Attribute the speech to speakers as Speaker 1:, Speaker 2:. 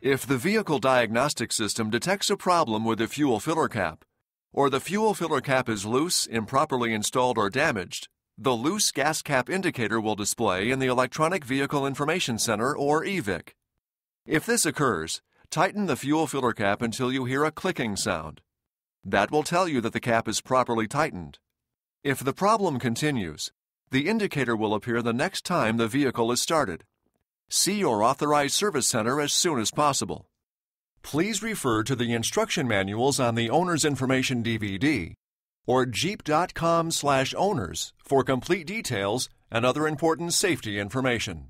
Speaker 1: If the vehicle diagnostic system detects a problem with the fuel filler cap, or the fuel filler cap is loose, improperly installed, or damaged, the loose gas cap indicator will display in the Electronic Vehicle Information Center, or EVIC. If this occurs, tighten the fuel filler cap until you hear a clicking sound. That will tell you that the cap is properly tightened. If the problem continues, the indicator will appear the next time the vehicle is started see your authorized service center as soon as possible. Please refer to the instruction manuals on the Owner's Information DVD or jeep.com/owners for complete details and other important safety information.